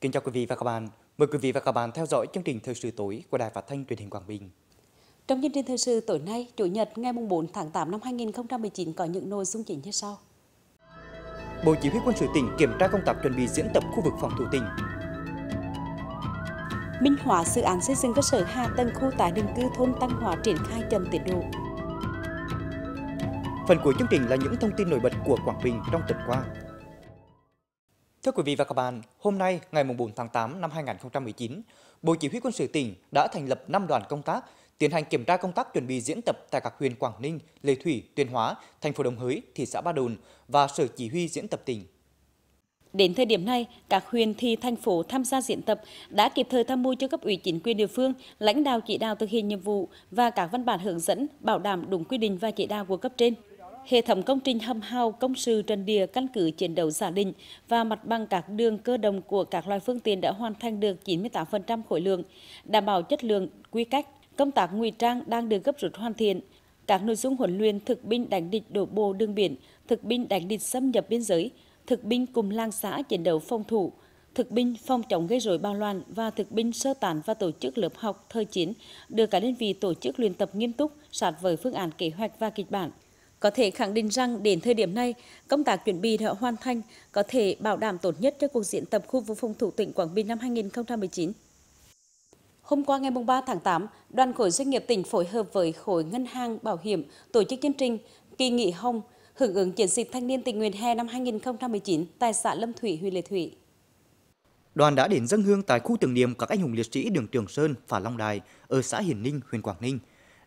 Kính chào quý vị và các bạn. Mời quý vị và các bạn theo dõi chương trình Thời sự tối của Đài Phát thanh Truyền hình Quảng Bình. Trong chương trình Thời sự tối nay, Chủ nhật ngày 4 tháng 8 năm 2019 có những nội dung chính như sau. Bộ Chỉ huy quân sự tỉnh kiểm tra công tác chuẩn bị diễn tập khu vực phòng thủ tỉnh. Minh Hóa dự án xây dựng cơ sở hạ tầng khu tái định cư thôn Tăng Hòa triển khai chậm tiến độ. Phần cuối chương trình là những thông tin nổi bật của Quảng Bình trong tuần qua. Thưa quý vị và các bạn, hôm nay ngày 4 tháng 8 năm 2019, Bộ Chỉ huy quân sự tỉnh đã thành lập 5 đoàn công tác tiến hành kiểm tra công tác chuẩn bị diễn tập tại các huyện Quảng Ninh, Lê Thủy, Tuyên Hóa, thành phố Đồng Hới, thị xã Ba Đồn và Sở Chỉ huy diễn tập tỉnh. Đến thời điểm này, các huyện thị thành phố tham gia diễn tập đã kịp thời tham mưu cho cấp ủy chính quyền địa phương, lãnh đạo chỉ đạo thực hiện nhiệm vụ và các văn bản hướng dẫn bảo đảm đúng quy định và chỉ đạo của cấp trên. Hệ thống công trình hầm hào công sự trận địa căn cứ chiến đấu giả định và mặt bằng các đường cơ đồng của các loại phương tiện đã hoàn thành được 98% khối lượng, đảm bảo chất lượng, quy cách. Công tác ngụy trang đang được gấp rút hoàn thiện. Các nội dung huấn luyện thực binh đánh địch đổ bộ đường biển, thực binh đánh địch xâm nhập biên giới, thực binh cùng lang xã chiến đấu phòng thủ, thực binh phòng chống gây rối bạo loạn và thực binh sơ tán và tổ chức lớp học thời chiến được cả đơn vị tổ chức luyện tập nghiêm túc sát với phương án kế hoạch và kịch bản. Có thể khẳng định rằng đến thời điểm này, công tác chuẩn bị đã hoàn thành, có thể bảo đảm tốt nhất cho cuộc diễn tập khu vực phòng thủ tỉnh Quảng Bình năm 2019. Hôm qua ngày 3 tháng 8, đoàn khối doanh nghiệp tỉnh phối hợp với khối ngân hàng bảo hiểm tổ chức chương trình Kỳ nghỉ hồng hưởng ứng chiến dịch thanh niên tình nguyện hè năm 2019 tại xã Lâm Thủy, huyện Lệ Thủy. Đoàn đã đến dân hương tại khu tưởng niệm các anh hùng liệt sĩ đường Trường Sơn phả Long Đài ở xã Hiền Ninh, huyện Quảng Ninh.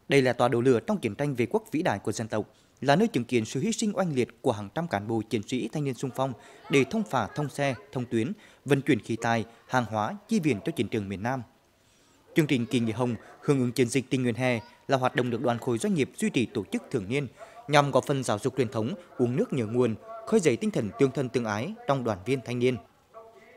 Đây là tòa đầu lửa trong chiến tranh về quốc vĩ đại của dân tộc, là nơi chứng kiến sự hy sinh oanh liệt của hàng trăm cán bộ chiến sĩ thanh niên sung phong để thông phà, thông xe, thông tuyến, vận chuyển khí tài, hàng hóa, chi viện cho chiến trường miền Nam. Chương trình Kỳ nghỉ hồng hưởng ứng chiến dịch tình nguyện hè là hoạt động được đoàn khối doanh nghiệp duy trì tổ chức thường niên nhằm góp phần giáo dục truyền thống uống nước nhớ nguồn, khơi dậy tinh thần tương thân tương ái trong đoàn viên thanh niên.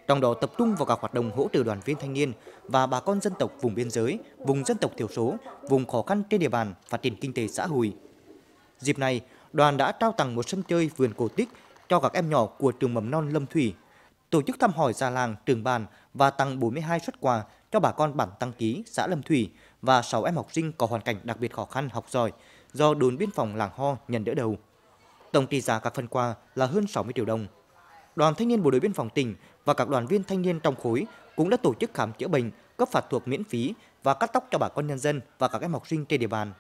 Trong đó tập trung vào các hoạt động hỗ trợ đoàn viên thanh niên và bà con dân tộc vùng biên giới, vùng dân tộc thiểu số, vùng khó khăn trên địa bàn phát triển kinh tế xã hội, Dịp này, đoàn đã trao tặng một sân chơi vườn cổ tích cho các em nhỏ của trường mầm non Lâm Thủy, tổ chức thăm hỏi già làng, trường bàn và tặng 42 xuất quà cho bà con bản Tăng Ký, xã Lâm Thủy và 6 em học sinh có hoàn cảnh đặc biệt khó khăn học giỏi do đồn biên phòng làng Ho nhận đỡ đầu. Tổng trị giá các phần quà là hơn 60 triệu đồng. Đoàn thanh niên bộ đội biên phòng tỉnh và các đoàn viên thanh niên trong khối cũng đã tổ chức khám chữa bệnh, cấp phát thuốc miễn phí và cắt tóc cho bà con nhân dân và các em học sinh trên địa bàn.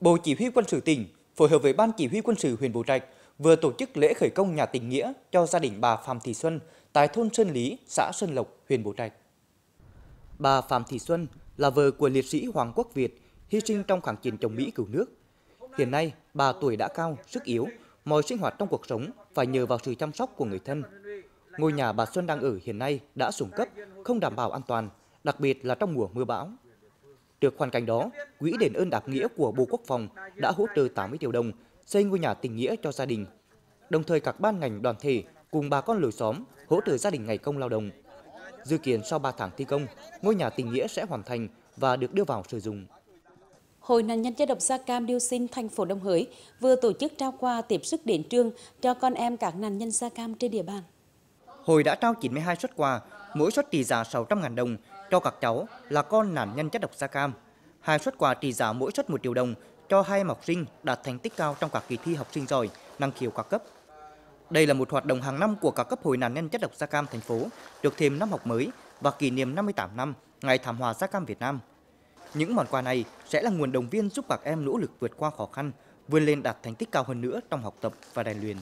Bộ Chỉ huy quân sự tỉnh phối hợp với Ban Chỉ huy quân sự huyện Bố Trạch vừa tổ chức lễ khởi công nhà tình nghĩa cho gia đình bà Phạm Thị Xuân tại thôn Sơn Lý, xã Sơn Lộc, huyện Bố Trạch. Bà Phạm Thị Xuân là vợ của liệt sĩ Hoàng Quốc Việt, hy sinh trong kháng chiến chống Mỹ cứu nước. Hiện nay, bà tuổi đã cao, sức yếu, mọi sinh hoạt trong cuộc sống phải nhờ vào sự chăm sóc của người thân. Ngôi nhà bà Xuân đang ở hiện nay đã xuống cấp, không đảm bảo an toàn, đặc biệt là trong mùa mưa bão được hoàn cảnh đó, Quỹ đền ơn đáp nghĩa của Bộ Quốc phòng đã hỗ trợ 80 triệu đồng xây ngôi nhà tình nghĩa cho gia đình. Đồng thời các ban ngành đoàn thể cùng bà con lối xóm hỗ trợ gia đình ngày công lao động. Dự kiến sau 3 tháng thi công, ngôi nhà tình nghĩa sẽ hoàn thành và được đưa vào sử dụng. Hội nạn nhân chất độc da cam điêu sinh thành phố Đồng Hới vừa tổ chức trao quà tiếp sức đến trường cho con em các nạn nhân da cam trên địa bàn. Hội đã trao 92 xuất quà, mỗi xuất trị giá 600.000 đồng cho các cháu là con nạn nhân chất độc da cam. Hai suất quà trị giá mỗi suất 1 triệu đồng cho hai học sinh đạt thành tích cao trong các kỳ thi học sinh giỏi, năng khiếu các cấp. Đây là một hoạt động hàng năm của các cấp hội nạn nhân chất độc da cam thành phố, được thêm năm học mới và kỷ niệm 58 năm Ngày Thảm họa da cam Việt Nam. Những món quà này sẽ là nguồn động viên giúp các em nỗ lực vượt qua khó khăn, vươn lên đạt thành tích cao hơn nữa trong học tập và rèn luyện.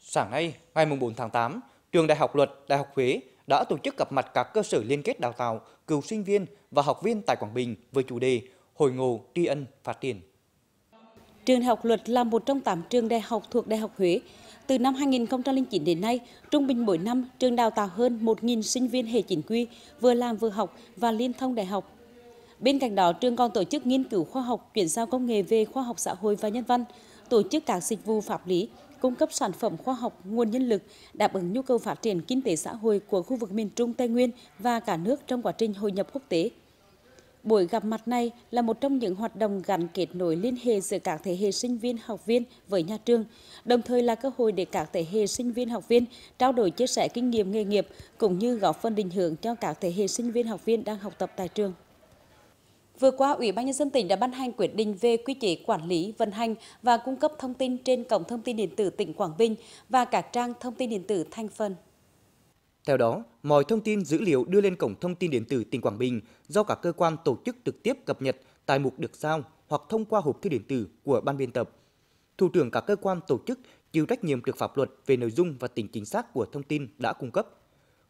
Sáng nay, ngày 4 tháng 8, Trường Đại học Luật, Đại học Huế đã tổ chức gặp mặt các cơ sở liên kết đào tạo, cựu sinh viên và học viên tại Quảng Bình với chủ đề hồi ngộ tri ân phát triển. Trường học luật là một trong 8 trường đại học thuộc Đại học Huế. Từ năm 2009 đến nay, trung bình mỗi năm trường đào tạo hơn 1.000 sinh viên hệ chính quy, vừa làm vừa học và liên thông đại học. Bên cạnh đó, trường còn tổ chức nghiên cứu khoa học, chuyển giao công nghệ về khoa học xã hội và nhân văn, tổ chức các dịch vụ pháp lý, cung cấp sản phẩm khoa học, nguồn nhân lực, đáp ứng nhu cầu phát triển kinh tế xã hội của khu vực miền Trung Tây Nguyên và cả nước trong quá trình hội nhập quốc tế. Buổi gặp mặt này là một trong những hoạt động gắn kết nối liên hệ giữa các thế hệ sinh viên học viên với nhà trường, đồng thời là cơ hội để các thế hệ sinh viên học viên trao đổi chia sẻ kinh nghiệm nghề nghiệp cũng như góp phần định hướng cho các thế hệ sinh viên học viên đang học tập tại trường. Vừa qua, Ủy ban nhân dân tỉnh đã ban hành quyết định về quy chế quản lý, vận hành và cung cấp thông tin trên cổng thông tin điện tử tỉnh Quảng Bình và các trang thông tin điện tử thanh phân. Theo đó, mọi thông tin dữ liệu đưa lên cổng thông tin điện tử tỉnh Quảng Bình do các cơ quan tổ chức trực tiếp cập nhật tại mục được giao hoặc thông qua hộp thư điện tử của ban biên tập. Thủ trưởng các cơ quan tổ chức chịu trách nhiệm trước pháp luật về nội dung và tính chính xác của thông tin đã cung cấp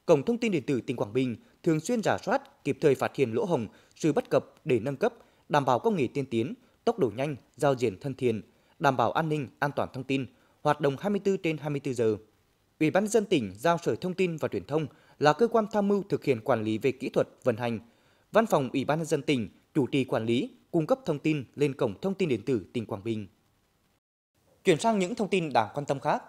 Cổng thông tin điện tử tỉnh Quảng Bình thường xuyên giả soát, kịp thời phát hiện lỗ hồng, sự bất cập để nâng cấp, đảm bảo công nghệ tiên tiến, tốc độ nhanh, giao diện thân thiện, đảm bảo an ninh, an toàn thông tin, hoạt động 24 trên 24 giờ. Ủy ban dân tỉnh giao Sở Thông tin và Truyền thông là cơ quan tham mưu thực hiện quản lý về kỹ thuật vận hành. Văn phòng Ủy ban nhân dân tỉnh chủ trì quản lý, cung cấp thông tin lên cổng thông tin điện tử tỉnh Quảng Bình. Chuyển sang những thông tin đáng quan tâm khác.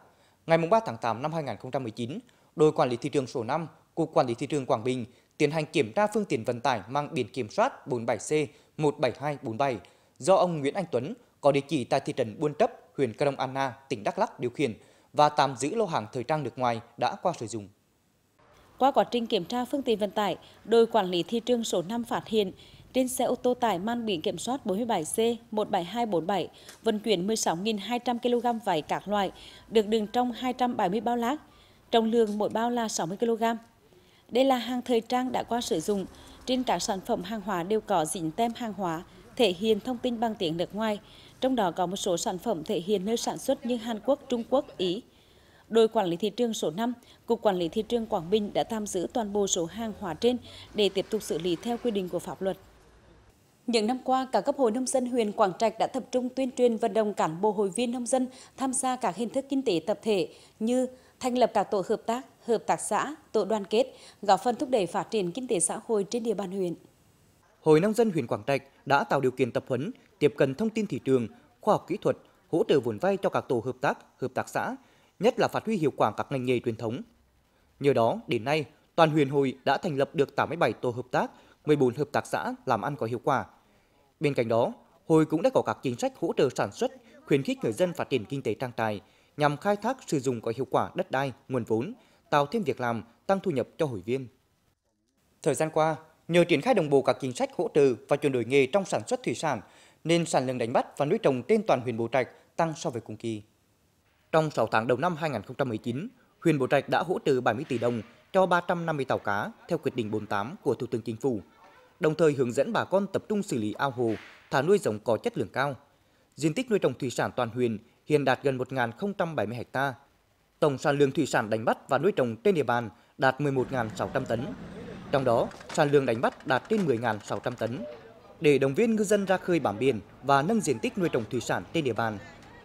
Ngày 3 tháng 8 năm 2019, đội quản lý thị trường số 5, Cục Quản lý Thị trường Quảng Bình tiến hành kiểm tra phương tiện vận tải mang biển kiểm soát 47C17247 do ông Nguyễn Anh Tuấn có địa chỉ tại thị trấn Buôn Chấp, huyện Cà Crong Anna, tỉnh Đắk Lắk điều khiển và tạm giữ lô hàng thời trang nước ngoài đã qua sử dụng. Qua quá trình kiểm tra phương tiện vận tải, đội quản lý thị trường số 5 phát hiện trên xe ô tô tải mang biển kiểm soát 47C17247 vận chuyển 16.200 kg vải các loại, được đựng trong 270 bao lác trọng lượng mỗi bao là 60 kg. Đây là hàng thời trang đã qua sử dụng, trên các sản phẩm hàng hóa đều có dính tem hàng hóa, thể hiện thông tin bằng tiếng nước ngoài, trong đó có một số sản phẩm thể hiện nơi sản xuất như Hàn Quốc, Trung Quốc, Ý. Đội quản lý thị trường số 5, Cục Quản lý Thị trường Quảng Bình đã tạm giữ toàn bộ số hàng hóa trên để tiếp tục xử lý theo quy định của pháp luật. Những năm qua, cả cấp hội nông dân huyện Quảng Trạch đã tập trung tuyên truyền vận động cán bộ hội viên nông dân tham gia các hình thức kinh tế tập thể như thành lập các tổ hợp tác, hợp tác xã, tổ đoàn kết, góp phần thúc đẩy phát triển kinh tế xã hội trên địa bàn huyện. Hội nông dân huyện Quảng Trạch đã tạo điều kiện tập huấn, tiếp cận thông tin thị trường, khoa học kỹ thuật, hỗ trợ vốn vay cho các tổ hợp tác, hợp tác xã, nhất là phát huy hiệu quả các ngành nghề truyền thống. Nhờ đó, đến nay, toàn huyện hội đã thành lập được 87 tổ hợp tác, 14 hợp tác xã làm ăn có hiệu quả. Bên cạnh đó, hội cũng đã có các chính sách hỗ trợ sản xuất, khuyến khích người dân phát triển kinh tế trang trại, nhằm khai thác sử dụng có hiệu quả đất đai, nguồn vốn, tạo thêm việc làm, tăng thu nhập cho hội viên. Thời gian qua, nhờ triển khai đồng bộ các chính sách hỗ trợ và chuyển đổi nghề trong sản xuất thủy sản, nên sản lượng đánh bắt và nuôi trồng trên toàn huyện Bố Trạch tăng so với cùng kỳ. Trong 6 tháng đầu năm 2019, huyện Bố Trạch đã hỗ trợ 70 tỷ đồng cho 350 tàu cá theo quyết định 48 của Thủ tướng Chính phủ, đồng thời hướng dẫn bà con tập trung xử lý ao hồ, thả nuôi giống có chất lượng cao. Diện tích nuôi trồng thủy sản toàn huyện hiện đạt gần 1.070 ha, Tổng sản lượng thủy sản đánh bắt và nuôi trồng trên địa bàn đạt 11.600 tấn, trong đó sản lượng đánh bắt đạt trên 10.600 tấn. Để động viên ngư dân ra khơi bám biển và nâng diện tích nuôi trồng thủy sản trên địa bàn,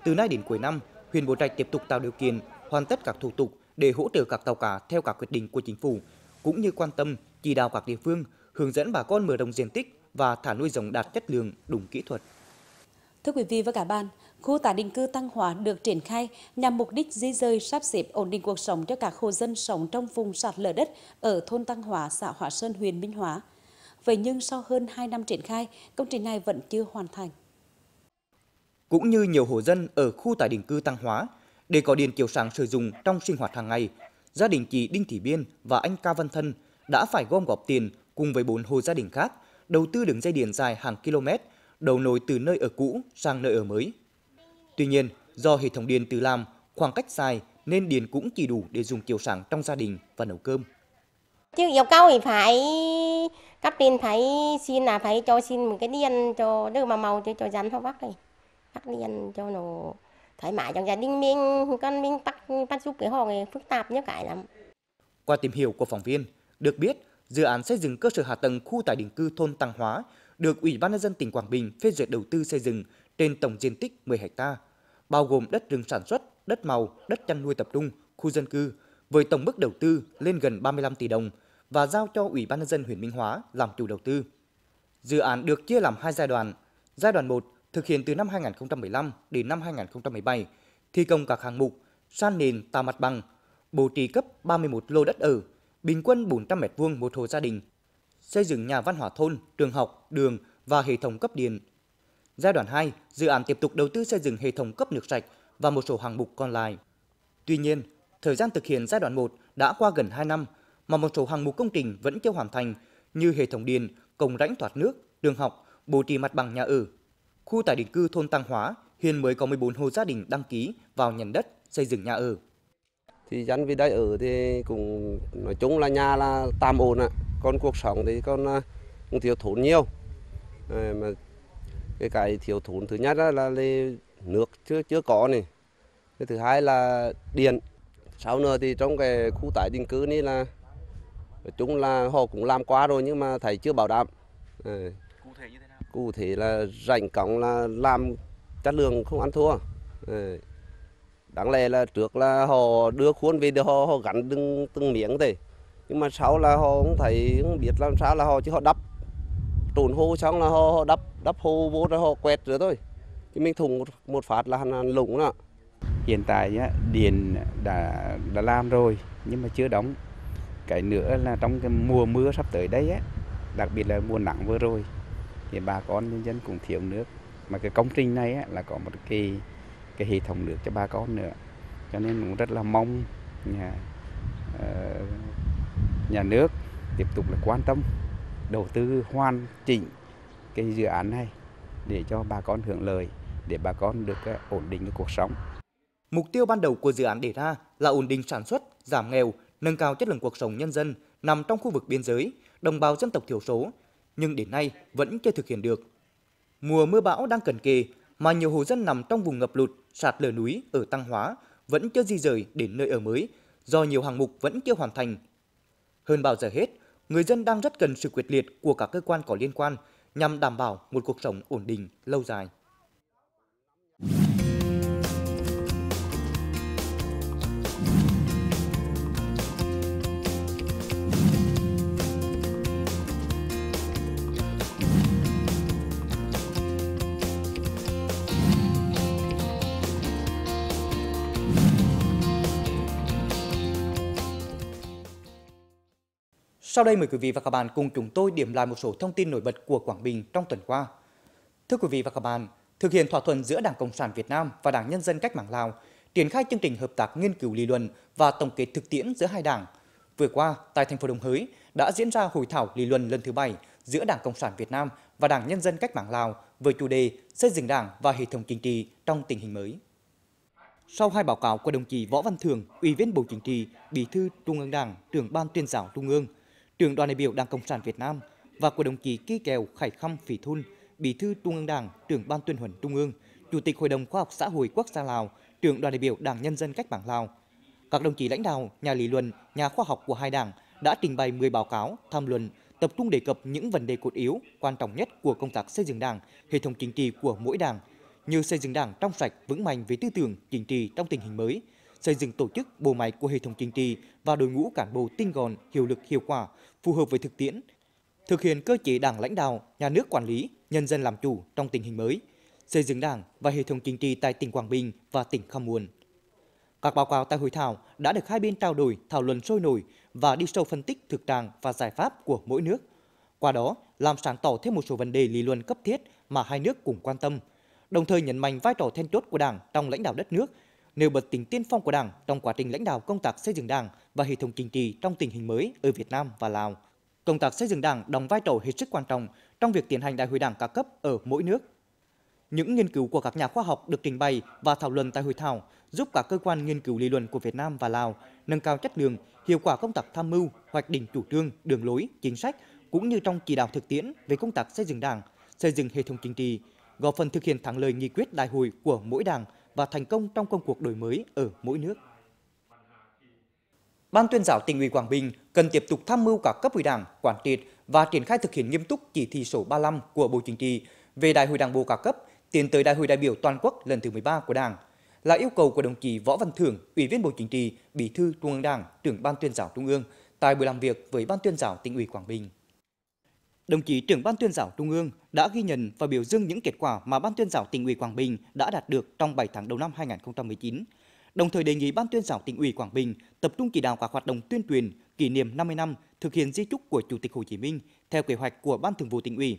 từ nay đến cuối năm, huyện Bố Trạch tiếp tục tạo điều kiện hoàn tất các thủ tục để hỗ trợ các tàu cá theo các quyết định của chính phủ, cũng như quan tâm chỉ đạo các địa phương hướng dẫn bà con mở rộng diện tích và thả nuôi giống đạt chất lượng đúng kỹ thuật. Thưa quý vị và các bạn, khu tái định cư Tăng Hòa được triển khai nhằm mục đích di rời sắp xếp ổn định cuộc sống cho các hộ dân sống trong vùng sạt lở đất ở thôn Tăng Hòa, xã Hòa Sơn, huyện Minh Hóa. Vậy nhưng sau hơn 2 năm triển khai, công trình này vẫn chưa hoàn thành. Cũng như nhiều hộ dân ở khu tái định cư Tăng Hóa, để có điện chiếu sáng sử dụng trong sinh hoạt hàng ngày, gia đình chị Đinh Thị Biên và anh Ca Văn Thân đã phải gom góp tiền cùng với bốn hộ gia đình khác đầu tư đường dây điện dài hàng km đầu nối từ nơi ở cũ sang nơi ở mới. Tuy nhiên, do hệ thống điện từ làm khoảng cách dài nên điện cũng chỉ đủ để dùng chiều sáng trong gia đình và nấu cơm. Chứ yêu cầu thì phải cấp điện phải xin là phải cho xin một cái điện cho đưa mà màu cho cho rắn không bác này. bắt điện cho nó thoải mái trong gia đình mình, con mình tắt bắt giúp cái họ này phức tạp nhất cái lắm. Qua tìm hiểu của phóng viên, được biết dự án xây dựng cơ sở hạ tầng khu tái định cư thôn Tăng Hóa được Ủy ban nhân dân tỉnh Quảng Bình phê duyệt đầu tư xây dựng trên tổng diện tích 10 ha, bao gồm đất rừng sản xuất, đất màu, đất chăn nuôi tập trung, khu dân cư với tổng mức đầu tư lên gần 35 tỷ đồng và giao cho Ủy ban nhân dân huyện Minh Hóa làm chủ đầu tư. Dự án được chia làm hai giai đoạn. Giai đoạn 1 thực hiện từ năm 2015 đến năm 2017, thi công các hạng mục san nền, tạo mặt bằng, bố trí cấp 31 lô đất ở, bình quân 400 m2 một hộ gia đình xây dựng nhà văn hóa thôn, trường học, đường và hệ thống cấp điện. Giai đoạn 2, dự án tiếp tục đầu tư xây dựng hệ thống cấp nước sạch và một số hạng mục còn lại. Tuy nhiên, thời gian thực hiện giai đoạn 1 đã qua gần 2 năm mà một số hạng mục công trình vẫn chưa hoàn thành như hệ thống điện, cống rãnh thoát nước, trường học, bố trí mặt bằng nhà ở. Khu tái định cư thôn Tăng Hóa hiện mới có 14 hộ gia đình đăng ký vào nhận đất xây dựng nhà ở. Thì dân vì đây ở thì cũng nói chung là nhà là tạm ổn ạ. À còn cuộc sống thì còn à, cũng thiếu thốn nhiều ờ, mà cái cái thiếu thốn thứ nhất là, là nước chưa chưa có này cái thứ hai là điện sau nữa thì trong cái khu tái định cư này là chúng là họ cũng làm quá rồi nhưng mà thầy chưa bảo đảm ờ, cụ thể như thế nào cụ thể là rảnh cổng là làm chất lượng không ăn thua ờ, đáng lẽ là trước là họ đưa khuôn về họ, họ gắn từng, từng miếng thế nhưng mà sau là họ không thấy không biết làm sao là họ chứ họ đắp trùn hô xong là họ, họ đắp đắp hô vô rồi họ quẹt rồi thôi thì mình thùng một, một phát là lủng đó hiện tại nhá, điện đã đã làm rồi nhưng mà chưa đóng cái nữa là trong cái mùa mưa sắp tới đây á đặc biệt là mùa nắng vừa rồi thì bà con nhân dân cũng thiếu nước mà cái công trình này á, là có một cái cái hệ thống nước cho bà con nữa cho nên cũng rất là mong nhà ờ, nhà nước tiếp tục là quan tâm đầu tư hoàn chỉnh cái dự án này để cho bà con hưởng lợi, để bà con được ờ, ổn định cái cuộc sống. Mục tiêu ban đầu của dự án đề ra là ổn định sản xuất, giảm nghèo, nâng cao chất lượng cuộc sống nhân dân nằm trong khu vực biên giới, đồng bào dân tộc thiểu số, nhưng đến nay vẫn chưa thực hiện được. Mùa mưa bão đang cận kề mà nhiều hộ dân nằm trong vùng ngập lụt, sạt lở núi ở Tăng Hóa vẫn chưa di rời đến nơi ở mới do nhiều hạng mục vẫn chưa hoàn thành hơn bao giờ hết, người dân đang rất cần sự quyết liệt của các cơ quan có liên quan nhằm đảm bảo một cuộc sống ổn định lâu dài. Sau đây mời quý vị và các bạn cùng chúng tôi điểm lại một số thông tin nổi bật của Quảng Bình trong tuần qua. Thưa quý vị và các bạn, thực hiện thỏa thuận giữa Đảng Cộng sản Việt Nam và Đảng Nhân dân Cách mạng Lào, triển khai chương trình hợp tác nghiên cứu lý luận và tổng kết thực tiễn giữa hai đảng. Vừa qua, tại thành phố Đồng Hới đã diễn ra hội thảo lý luận lần thứ bảy giữa Đảng Cộng sản Việt Nam và Đảng Nhân dân Cách mạng Lào với chủ đề xây dựng Đảng và hệ thống chính trị trong tình hình mới. Sau hai báo cáo của đồng chí Võ Văn Thường, Ủy viên Bộ Chính trị, Bí thư Trung ương Đảng, trưởng Ban tuyên giáo Trung ương, trưởng đoàn đại biểu Đảng Cộng sản Việt Nam và của đồng chí Ký Kèo Khải Khăm Phỉ Thun, Bí thư Trung ương Đảng, trưởng Ban tuyên huấn Trung ương, Chủ tịch Hội đồng Khoa học Xã hội Quốc gia Lào, trưởng đoàn đại biểu Đảng Nhân dân Cách mạng Lào. Các đồng chí lãnh đạo, nhà lý luận, nhà khoa học của hai đảng đã trình bày 10 báo cáo, tham luận, tập trung đề cập những vấn đề cốt yếu, quan trọng nhất của công tác xây dựng đảng, hệ thống chính trị của mỗi đảng, như xây dựng đảng trong sạch, vững mạnh về tư tưởng, chính trị trong tình hình mới – xây dựng tổ chức bộ máy của hệ thống chính trị và đội ngũ cán bộ tinh gọn, hiệu lực hiệu quả, phù hợp với thực tiễn, thực hiện cơ chế đảng lãnh đạo, nhà nước quản lý, nhân dân làm chủ trong tình hình mới, xây dựng đảng và hệ thống chính trị tại tỉnh Quảng Bình và tỉnh Khăm Muôn. Các báo cáo tại hội thảo đã được hai bên trao đổi, thảo luận sôi nổi và đi sâu phân tích thực trạng và giải pháp của mỗi nước. Qua đó, làm sáng tỏ thêm một số vấn đề lý luận cấp thiết mà hai nước cùng quan tâm, đồng thời nhấn mạnh vai trò then chốt của Đảng trong lãnh đạo đất nước nêu bật tính tiên phong của Đảng trong quá trình lãnh đạo công tác xây dựng Đảng và hệ thống chính trị trong tình hình mới ở Việt Nam và Lào. Công tác xây dựng Đảng đóng vai trò hết sức quan trọng trong việc tiến hành đại hội Đảng các cấp ở mỗi nước. Những nghiên cứu của các nhà khoa học được trình bày và thảo luận tại hội thảo giúp các cơ quan nghiên cứu lý luận của Việt Nam và Lào nâng cao chất lượng, hiệu quả công tác tham mưu, hoạch định chủ trương, đường lối, chính sách cũng như trong chỉ đạo thực tiễn về công tác xây dựng Đảng, xây dựng hệ thống chính trị, góp phần thực hiện thắng lợi nghị quyết đại hội của mỗi Đảng và thành công trong công cuộc đổi mới ở mỗi nước. Ban tuyên giáo tỉnh ủy Quảng Bình cần tiếp tục tham mưu cả cấp ủy đảng, quản trị và triển khai thực hiện nghiêm túc chỉ thị số 35 của Bộ Chính trị về Đại hội Đảng bộ cả cấp tiến tới Đại hội đại biểu toàn quốc lần thứ 13 của Đảng là yêu cầu của đồng chí Võ Văn Thưởng, Ủy viên Bộ Chính trị, Bí thư Trung ương Đảng, trưởng Ban tuyên giáo Trung ương tại buổi làm việc với Ban tuyên giáo tỉnh ủy Quảng Bình. Đồng chí trưởng Ban tuyên giáo Trung ương đã ghi nhận và biểu dương những kết quả mà Ban tuyên giáo tỉnh ủy Quảng Bình đã đạt được trong 7 tháng đầu năm 2019, đồng thời đề nghị Ban tuyên giáo tỉnh ủy Quảng Bình tập trung chỉ đạo các hoạt động tuyên truyền kỷ niệm 50 năm thực hiện di trúc của Chủ tịch Hồ Chí Minh theo kế hoạch của Ban thường vụ tỉnh ủy,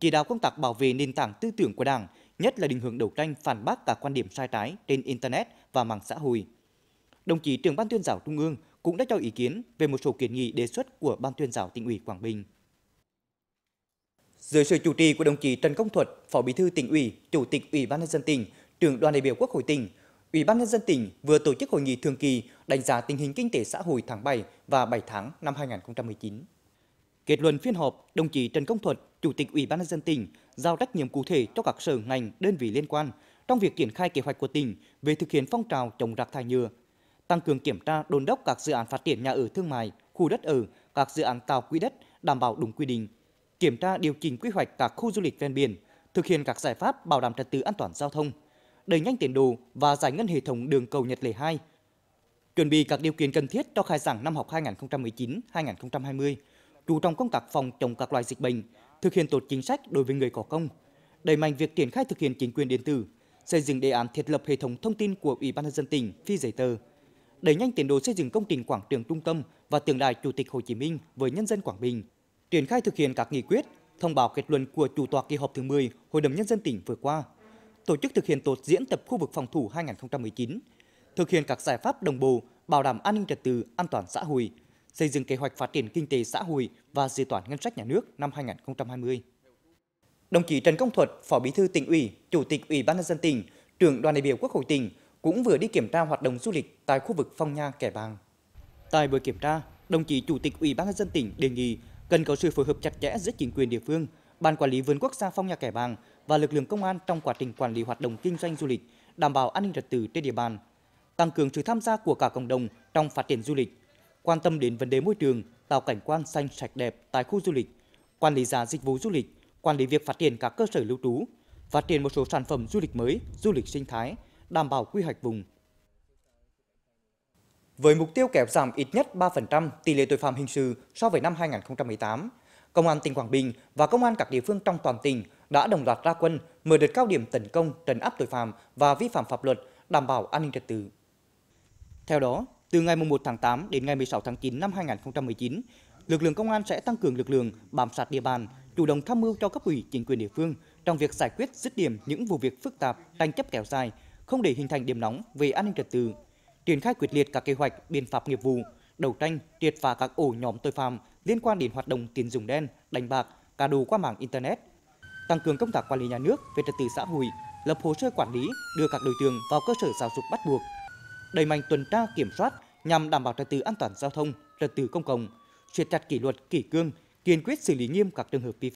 chỉ đạo công tác bảo vệ nền tảng tư tưởng của Đảng, nhất là định hướng đấu tranh phản bác cả quan điểm sai trái trên Internet và mạng xã hội. Đồng chí trưởng Ban tuyên giáo Trung ương cũng đã cho ý kiến về một số kiến nghị đề xuất của Ban tuyên giáo tỉnh ủy Quảng Bình. Dưới sự chủ trì của đồng chí Trần Công Thuật, Phó Bí thư tỉnh ủy, Chủ tịch Ủy ban nhân dân tỉnh, trưởng đoàn đại biểu Quốc hội tỉnh, Ủy ban nhân dân tỉnh vừa tổ chức hội nghị thường kỳ đánh giá tình hình kinh tế xã hội tháng 7 và 7 tháng năm 2019. Kết luận phiên họp, đồng chí Trần Công Thuật, Chủ tịch Ủy ban nhân dân tỉnh giao trách nhiệm cụ thể cho các sở ngành, đơn vị liên quan trong việc triển khai kế hoạch của tỉnh về thực hiện phong trào chống rác thải nhựa, tăng cường kiểm tra đôn đốc các dự án phát triển nhà ở thương mại, khu đất ở, các dự án tạo quỹ đất đảm bảo đúng quy định, kiểm tra điều chỉnh quy hoạch các khu du lịch ven biển, thực hiện các giải pháp bảo đảm trật tự an toàn giao thông, đẩy nhanh tiến độ và giải ngân hệ thống đường cầu Nhật Lệ 2, chuẩn bị các điều kiện cần thiết cho khai giảng năm học 2019-2020, chú trọng công tác phòng chống các loại dịch bệnh, thực hiện tốt chính sách đối với người có công, đẩy mạnh việc triển khai thực hiện chính quyền điện tử, xây dựng đề án thiết lập hệ thống thông tin của Ủy ban nhân dân tỉnh phi giấy tờ, đẩy nhanh tiến độ xây dựng công trình quảng trường trung tâm và tượng đài Chủ tịch Hồ Chí Minh với nhân dân Quảng Bình, triển khai thực hiện các nghị quyết, thông báo kết luận của chủ tọa kỳ họp thứ 10 Hội đồng Nhân dân tỉnh vừa qua, tổ chức thực hiện tốt diễn tập khu vực phòng thủ 2019, thực hiện các giải pháp đồng bộ, bảo đảm an ninh trật tự, an toàn xã hội, xây dựng kế hoạch phát triển kinh tế xã hội và dự toán ngân sách nhà nước năm 2020. Đồng chí Trần Công Thuật, Phó Bí thư tỉnh ủy, Chủ tịch Ủy ban nhân dân tỉnh, trưởng đoàn đại biểu Quốc hội tỉnh cũng vừa đi kiểm tra hoạt động du lịch tại khu vực Phong Nha Kẻ Bàng. Tại buổi kiểm tra, đồng chí Chủ tịch Ủy ban nhân dân tỉnh đề nghị cần có sự phối hợp chặt chẽ giữa chính quyền địa phương, ban quản lý vườn quốc gia Phong Nha Kẻ Bàng và lực lượng công an trong quá trình quản lý hoạt động kinh doanh du lịch, đảm bảo an ninh trật tự trên địa bàn, tăng cường sự tham gia của cả cộng đồng trong phát triển du lịch, quan tâm đến vấn đề môi trường, tạo cảnh quan xanh sạch đẹp tại khu du lịch, quản lý giá dịch vụ du lịch, quản lý việc phát triển các cơ sở lưu trú, phát triển một số sản phẩm du lịch mới, du lịch sinh thái, đảm bảo quy hoạch vùng, với mục tiêu kéo giảm ít nhất 3% tỷ lệ tội phạm hình sự so với năm 2018, Công an tỉnh Quảng Bình và Công an các địa phương trong toàn tỉnh đã đồng loạt ra quân mở đợt cao điểm tấn công trấn áp tội phạm và vi phạm pháp luật, đảm bảo an ninh trật tự. Theo đó, từ ngày 1 tháng 8 đến ngày 16 tháng 9 năm 2019, lực lượng công an sẽ tăng cường lực lượng bám sát địa bàn, chủ động tham mưu cho cấp ủy chính quyền địa phương trong việc giải quyết dứt điểm những vụ việc phức tạp, tranh chấp kéo dài, không để hình thành điểm nóng về an ninh trật tự, triển khai quyết liệt các kế hoạch, biện pháp nghiệp vụ, đấu tranh triệt phá các ổ nhóm tội phạm liên quan đến hoạt động tín dụng đen, đánh bạc, cá độ qua mạng internet, tăng cường công tác quản lý nhà nước về trật tự xã hội, lập hồ sơ quản lý, đưa các đối tượng vào cơ sở giáo dục bắt buộc, đẩy mạnh tuần tra kiểm soát nhằm đảm bảo trật tự an toàn giao thông, trật tự công cộng, siết chặt kỷ luật kỷ cương, kiên quyết xử lý nghiêm các trường hợp vi phạm